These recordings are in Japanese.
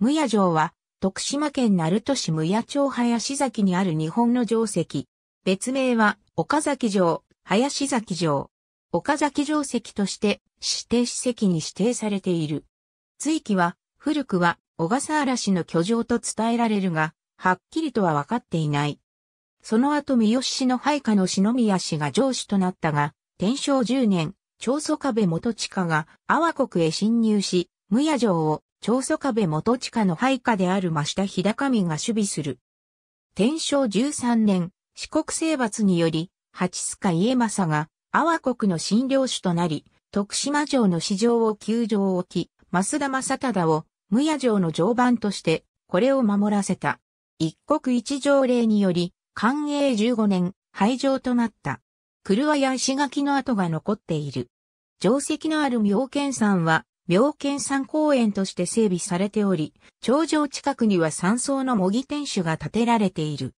無野城は、徳島県鳴門市無野町林崎にある日本の城跡。別名は、岡崎城、林崎城。岡崎城跡として、指定史跡に指定されている。追記は、古くは、小笠原氏の居城と伝えられるが、はっきりとは分かっていない。その後三好氏の配下の篠宮氏が城主となったが、天正10年、長宗壁元地下が阿波国へ侵入し、無野城を長祖壁元地下の配下である真下日高民が守備する。天正13年、四国征伐により、八須賀家政が、阿波国の新領主となり、徳島城の市場を休場を置き、増田正忠を、無野城の常番として、これを守らせた。一国一条令により、寛永15年、廃城となった。狂わや石垣の跡が残っている。城石のある妙見山は、妙見山公園として整備されており、頂上近くには山荘の模擬天守が建てられている。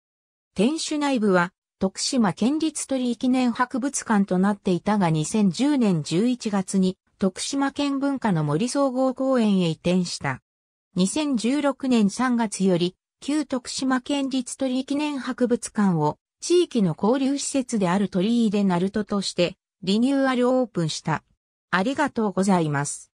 天守内部は、徳島県立鳥居記念博物館となっていたが2010年11月に、徳島県文化の森総合公園へ移転した。2016年3月より、旧徳島県立鳥居記念博物館を、地域の交流施設である鳥居でナルトとして、リニューアルオープンした。ありがとうございます。